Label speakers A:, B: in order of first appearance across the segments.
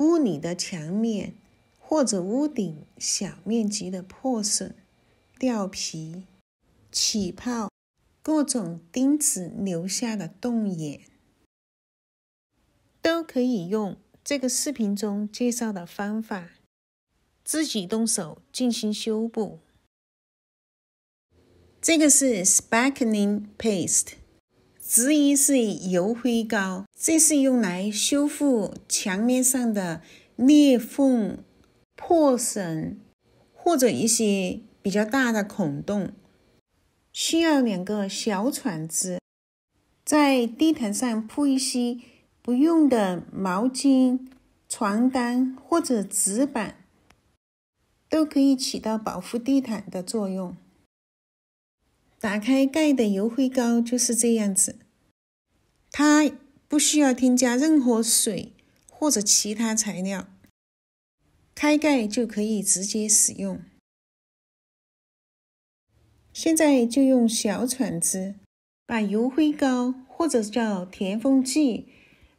A: 屋里的墙面或者屋顶小面积的破损、掉皮、起泡、各种钉子留下的洞眼，都可以用这个视频中介绍的方法自己动手进行修补。这个是 s p a r k l i n g paste。之一是油灰膏，这是用来修复墙面上的裂缝、破损或者一些比较大的孔洞。需要两个小铲子，在地毯上铺一些不用的毛巾、床单或者纸板，都可以起到保护地毯的作用。打开盖的油灰膏就是这样子。它不需要添加任何水或者其他材料，开盖就可以直接使用。现在就用小铲子把油灰膏或者叫填缝剂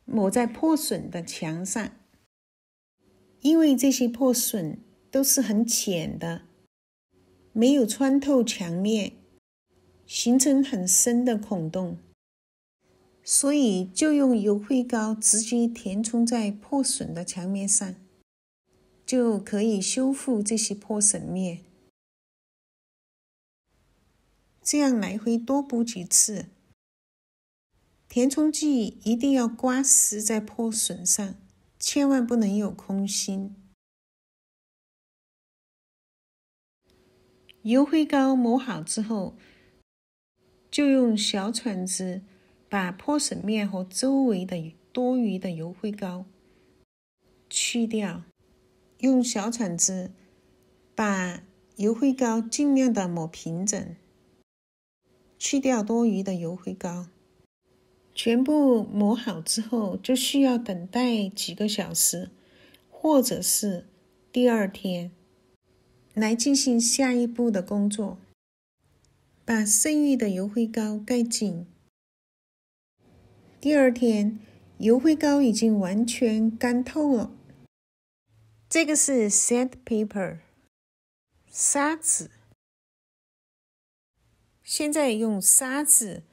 A: 抹在破损的墙上，因为这些破损都是很浅的，没有穿透墙面，形成很深的孔洞。所以就用油灰膏直接填充在破损的墙面上，就可以修复这些破损面。这样来回多补几次，填充剂一定要刮实在破损上，千万不能有空心。油灰膏抹好之后，就用小铲子。把破损面和周围的多余的油灰膏去掉，用小铲子把油灰膏尽量的抹平整，去掉多余的油灰膏。全部抹好之后，就需要等待几个小时，或者是第二天，来进行下一步的工作，把剩余的油灰膏盖紧。第二天，油灰膏已经完全干透了。这个是 sandpaper，沙纸，现在用沙子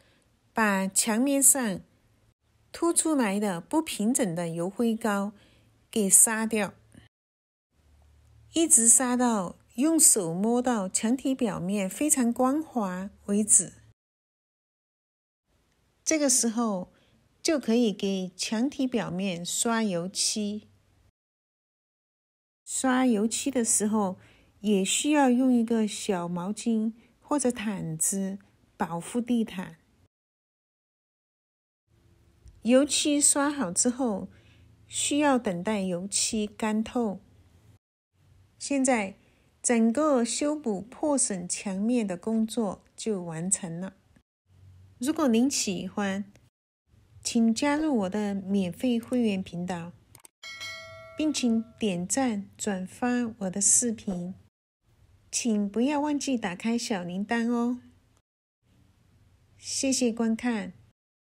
A: 把墙面上凸出来的不平整的油灰膏给杀掉，一直杀到用手摸到墙体表面非常光滑为止。这个时候。就可以给墙体表面刷油漆。刷油漆的时候，也需要用一个小毛巾或者毯子保护地毯。油漆刷好之后，需要等待油漆干透。现在，整个修补破损墙面的工作就完成了。如果您喜欢，请加入我的免费会员频道，并请点赞转发我的视频，请不要忘记打开小铃铛哦。谢谢观看。